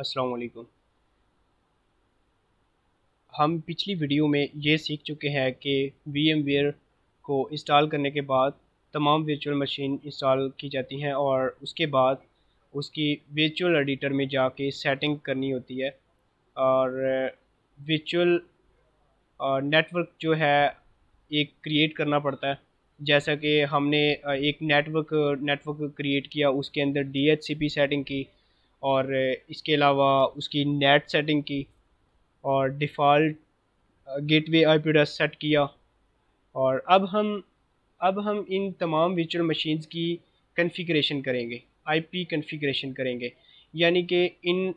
असलकुम हम पिछली वीडियो में ये सीख चुके हैं कि वी एम वेयर को इंस्टॉल करने के बाद तमाम वर्चुअल मशीन इंस्टॉल की जाती हैं और उसके बाद उसकी वर्चुअल एडिटर में जाके सेटिंग करनी होती है और वर्चुअल नेटवर्क जो है एक क्रिएट करना पड़ता है जैसा कि हमने एक नेटवर्क नेटवर्क क्रिएट किया उसके अंदर डी सेटिंग की और इसके अलावा उसकी नेट सेटिंग की और डिफ़ॉल्ट गेटवे आईपी सेट किया और अब हम अब हम इन तमाम वर्चुअल मशीन्स की कन्फिग्रेशन करेंगे आईपी कन्फिग्रेशन करेंगे यानी कि इन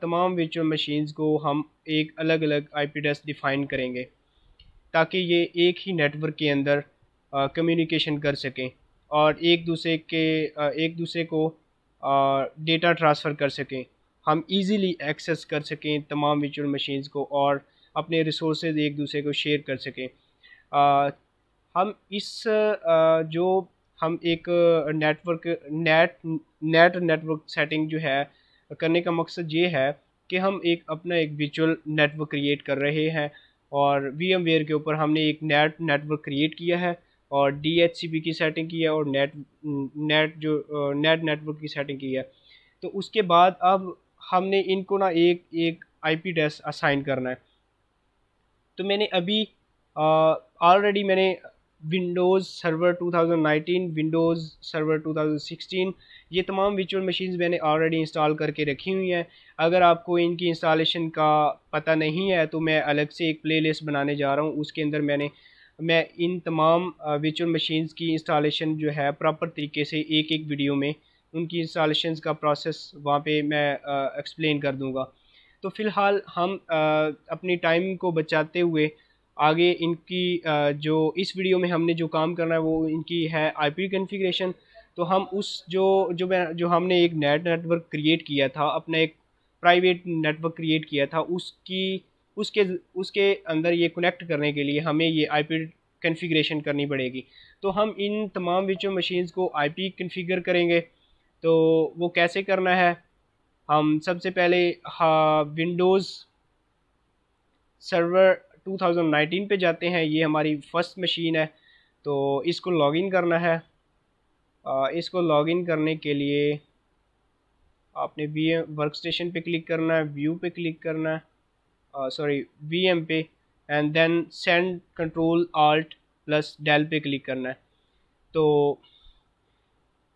तमाम वर्चुअल मशीन्स को हम एक अलग अलग आईपी एड्रेस डिफ़ाइन करेंगे ताकि ये एक ही नेटवर्क के अंदर कम्युनिकेशन कर सकें और एक दूसरे के आ, एक दूसरे को डेटा ट्रांसफ़र कर सकें हम इजीली एक्सेस कर सकें तमाम विचुअल मशीन्स को और अपने रिसोर्स एक दूसरे को शेयर कर सकें हम इस आ, जो हम एक network net net network setting जो है करने का मकसद ये है कि हम एक अपना एक विचुअल नेटवर्क क्रिएट कर रहे हैं और वी एम वेयर के ऊपर हमने एक नेट नेटवर्क क्रिएट किया है और डी एच सी पी की सेटिंग की है और नेट नेट जो नेट नेटवर्क की सेटिंग की है तो उसके बाद अब हमने इनको ना एक एक आई पी डेस्क असाइन करना है तो मैंने अभी ऑलरेडी मैंने विंडोज़ सर्वर 2019 विंडोज़ सर्वर 2016 ये तमाम विचुअल मशीन्स मैंने ऑलरेडी इंस्टॉल करके रखी हुई हैं अगर आपको इनकी इंस्टॉलेशन का पता नहीं है तो मैं अलग से एक प्लेलिस्ट बनाने जा रहा हूँ उसके अंदर मैंने मैं इन तमाम वर्चुअल मशीन्स की इंस्टॉलेशन जो है प्रॉपर तरीके से एक एक वीडियो में उनकी इंस्टॉलेशन का प्रोसेस वहाँ पे मैं एक्सप्लेन कर दूँगा तो फ़िलहाल हम आ, अपने टाइम को बचाते हुए आगे इनकी आ, जो इस वीडियो में हमने जो काम करना है वो इनकी है आईपी कॉन्फ़िगरेशन तो हम उस जो जो मैं जो हमने एक नेट नेटवर्क क्रिएट किया था अपना एक प्राइवेट नेटवर्क क्रिएट किया था उसकी उसके उसके अंदर ये कनेक्ट करने के लिए हमें ये आईपी कॉन्फ़िगरेशन करनी पड़ेगी तो हम इन तमाम विचो मशीन्स को आईपी कॉन्फ़िगर करेंगे तो वो कैसे करना है हम सबसे पहले विंडोज़ सर्वर 2019 पे जाते हैं ये हमारी फ़र्स्ट मशीन है तो इसको लॉगिन करना है आ, इसको लॉगिन करने के लिए आपने वी वर्क स्टेशन पर क्लिक करना है व्यू पे क्लिक करना है uh, sorry VM पे and then send control alt plus del पे क्लिक करना है तो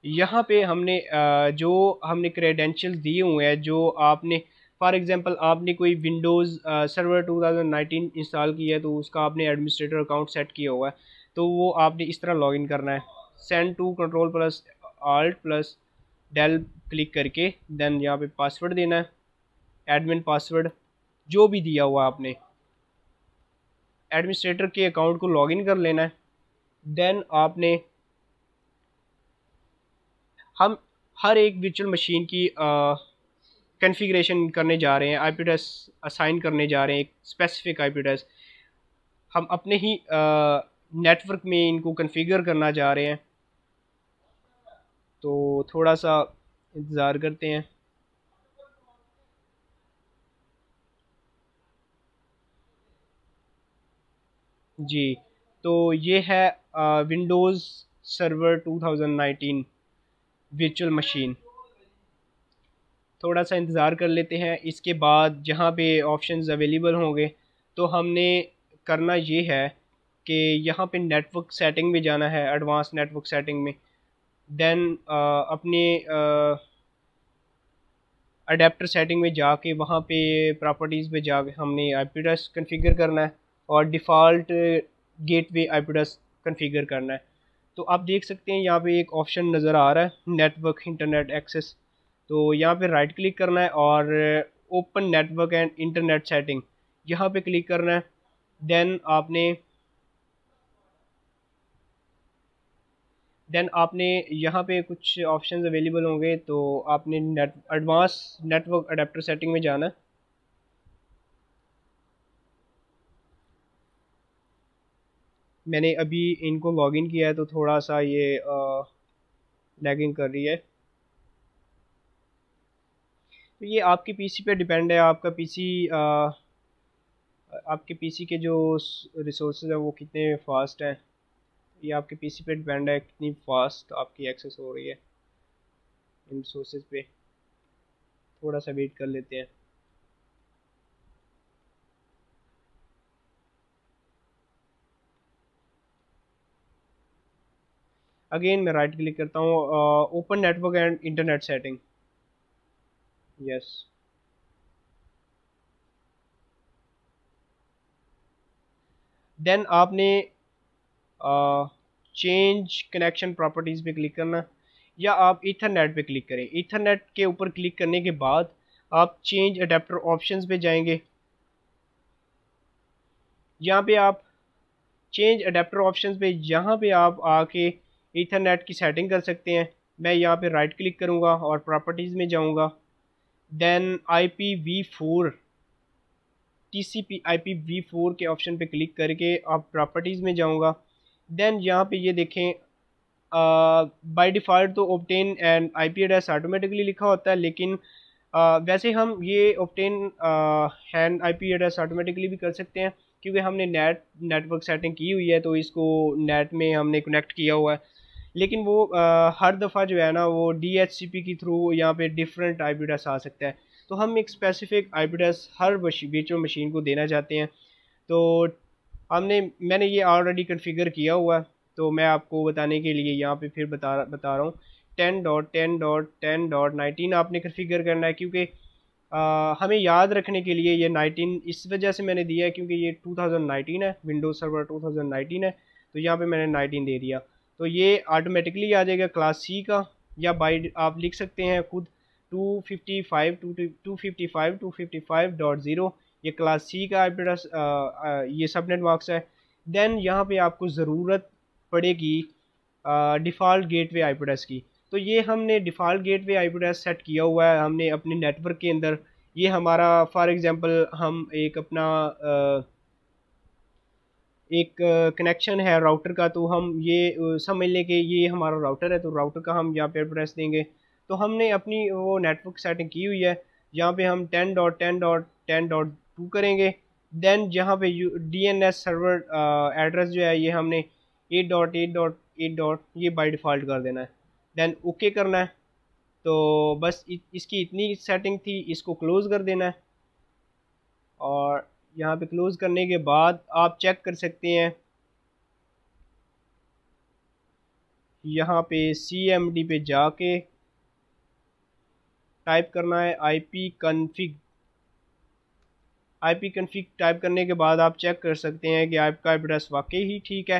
यहाँ पे हमने uh, जो हमने क्रेडेंशियल दिए हुए हैं जो आपने फॉर एग्ज़ाम्पल आपने कोई विंडोज़ सर्वर 2019 इंस्टॉल किया है तो उसका आपने एडमिनिस्ट्रेटर अकाउंट सेट किया हुआ है तो वो आपने इस तरह लॉगिन करना है send to control plus alt plus del click करके देन यहाँ पे पासवर्ड देना है एडमिन पासवर्ड जो भी दिया हुआ आपने एडमिनिस्ट्रेटर के अकाउंट को लॉगिन कर लेना है देन आपने हम हर एक वर्चुअल मशीन की कॉन्फ़िगरेशन करने जा रहे हैं आई पी असाइन करने जा रहे हैं एक स्पेसिफिक आई पी हम अपने ही नेटवर्क में इनको कॉन्फ़िगर करना जा रहे हैं तो थोड़ा सा इंतज़ार करते हैं जी तो ये है विंडोज़ सर्वर 2019 वर्चुअल मशीन थोड़ा सा इंतज़ार कर लेते हैं इसके बाद जहाँ पे ऑप्शंस अवेलेबल होंगे तो हमने करना ये है कि यहाँ पे नेटवर्क सेटिंग में जाना है एडवांस नेटवर्क सेटिंग में देन अपने अडेप्टर सेटिंग में जाके वहाँ पे प्रॉपर्टीज़ पे जाके हमने आईपी पी कन्फिगर करना है और डिफ़ॉल्ट गेटवे आईपीडस कन्फिगर करना है तो आप देख सकते हैं यहाँ पे एक ऑप्शन नज़र आ रहा है नेटवर्क इंटरनेट एक्सेस तो यहाँ पे राइट क्लिक करना है और open network and internet setting यहाँ पे क्लिक करना है देन आपने देन आपने यहाँ पे कुछ ऑप्शंस अवेलेबल होंगे तो आपने net advance network adapter setting में जाना है मैंने अभी इनको लॉगिन किया है तो थोड़ा सा ये लैगिंग कर रही है तो ये आपके पीसी पे डिपेंड है आपका पीसी आपके पीसी के जो रिसोर्स हैं वो कितने फास्ट हैं ये आपके पीसी पे डिपेंड है कितनी फास्ट आपकी एक्सेस हो रही है इन रिसोर्स पे थोड़ा सा वेट कर लेते हैं अगेन मैं राइट क्लिक करता हूँ open network and internet setting yes then आपने चेंज कनेक्शन प्रॉपर्टीज़ पे क्लिक करना या आप इथरनेट पे क्लिक करें इथरनेट के ऊपर क्लिक करने के बाद आप चेंज अडेप्टर ऑप्शंस पे जाएंगे यहाँ पे आप चेंज अडेप्टर ऑप्शंस पे यहाँ पे आप आके ईथरनेट की सेटिंग कर सकते हैं मैं यहाँ पे राइट क्लिक करूँगा और प्रॉपर्टीज़ में जाऊँगा then I P V four T C P I P V four के ऑप्शन पे क्लिक करके आप प्रॉपर्टीज़ में जाऊँगा देन यहाँ पे ये देखें बाय डिफ़ॉल्ट तो obtain and I P address automatically लिखा होता है लेकिन uh, वैसे हम ये obtain and I P address automatically भी कर सकते हैं क्योंकि हमने नेट नेटवर्क सेटिंग की हुई है तो इसको नेट में हमने कनेक्ट किया हुआ है लेकिन वो आ, हर दफ़ा जो है ना वो डी एच सी पी के थ्रू यहाँ पे डिफरेंट आईब्रिडस आ सकता है तो हम एक स्पेसिफिक आईब्रिडस हर बीच मशीन को देना चाहते हैं तो हमने मैंने ये ऑलरेडी कन्फिगर किया हुआ है तो मैं आपको बताने के लिए यहाँ पे फिर बता बता रहा हूँ ten dot ten dot ten dot nineteen आपने कन्फिगर करना है क्योंकि आ, हमें याद रखने के लिए ये नाइनटीन इस वजह से मैंने दिया है क्योंकि ये नाइनटीन है विंडोज सर्वर नाइनटीन है तो यहाँ पर मैंने नाइनटीन दे दिया तो ये ऑटोमेटिकली आ जाएगा क्लास सी का या बाई आप लिख सकते हैं खुद two fifty five two two fifty five two fifty five dot zero ये क्लास सी का आपका ये सब मार्क्स है देन यहाँ पे आपको ज़रूरत पड़ेगी डिफ़ॉल्ट गेटवे आईपीडेस की तो ये हमने डिफ़ॉल्ट गेटवे पेड सेट किया हुआ है हमने अपने नेटवर्क के अंदर ये हमारा फॉर एग्ज़ाम्पल हम एक अपना आ, एक कनेक्शन है राउटर का तो हम ये समझ लें कि ये हमारा राउटर है तो राउटर का हम यहाँ पर प्रेस देंगे तो हमने अपनी वो नेटवर्क सेटिंग की हुई है यहाँ पे हम ten dot ten dot ten dot two करेंगे देन जहाँ पे D N S server address जो है ये हमने eight dot eight dot eight dot ये बाई डिफ़ॉल्ट कर देना है देन ओके okay करना है तो बस इसकी इतनी सेटिंग थी इसको क्लोज़ कर देना है और यहाँ पे क्लोज़ करने के बाद आप चेक कर सकते हैं यहाँ पे सी एम डी पे जाके टाइप करना है I P config I P config type करने के बाद आप चेक कर सकते हैं कि आपका एड्रेस वाकई ही ठीक है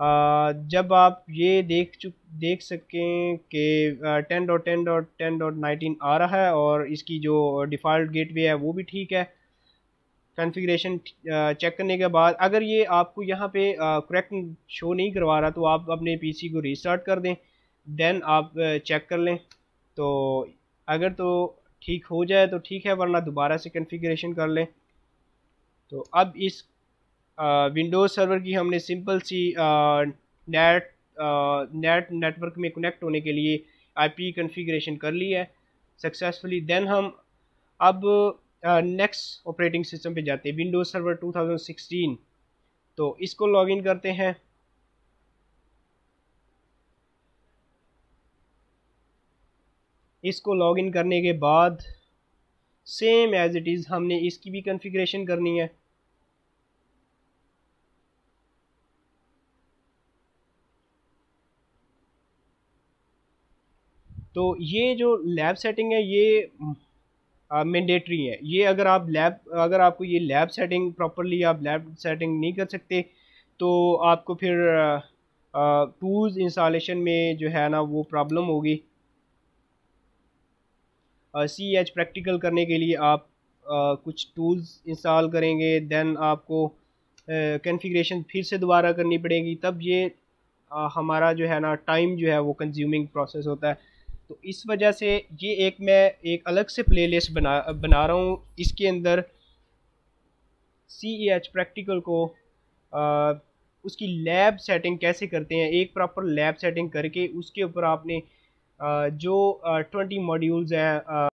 आ, जब आप ये देख चुक देख सकें कि ten dot ten dot ten dot nineteen आ रहा है और इसकी जो डिफ़ॉल्ट गेटवे है वो भी ठीक है कॉन्फ़िगरेशन चेक uh, करने के बाद अगर ये आपको यहाँ पे करेक्ट uh, शो नहीं करवा रहा तो आप अपने पीसी को रीस्टार्ट कर दें देन आप चेक uh, कर लें तो अगर तो ठीक हो जाए तो ठीक है वरना दोबारा से कॉन्फ़िगरेशन कर लें तो अब इस विंडोज़ सर्वर की हमने simple C net net network में कनेक्ट होने के लिए आईपी कॉन्फ़िगरेशन कर ली है सक्सेसफुली देन हम अब नेक्स्ट ऑपरेटिंग सिस्टम पे जाते हैं विंडोज सर्वर 2016 तो इसको लॉगिन करते हैं इसको लॉगिन करने के बाद सेम एज इट इज़ हमने इसकी भी कॉन्फ़िगरेशन करनी है तो ये जो लैब सेटिंग है ये मैंडेटरी है ये अगर आप लैब अगर आपको ये लैब सेटिंग प्रॉपरली आप लैब सेटिंग नहीं कर सकते तो आपको फिर टूल्स इंस्टॉलेशन में जो है ना वो प्रॉब्लम होगी सी एच प्रैक्टिकल करने के लिए आप आ, कुछ टूल्स इंस्टॉल करेंगे दैन आपको कॉन्फ़िगरेशन फिर से दोबारा करनी पड़ेगी तब ये आ, हमारा जो है ना टाइम जो है वो कंज्यूमिंग प्रोसेस होता है तो इस वजह से ये एक मैं एक अलग से प्लेलिस्ट बना बना रहा हूँ इसके अंदर सी ई एच प्रैक्टिकल को आ, उसकी लैब सेटिंग कैसे करते हैं एक प्रॉपर लैब सेटिंग करके उसके ऊपर आपने आ, जो ट्वेंटी मॉड्यूल्स हैं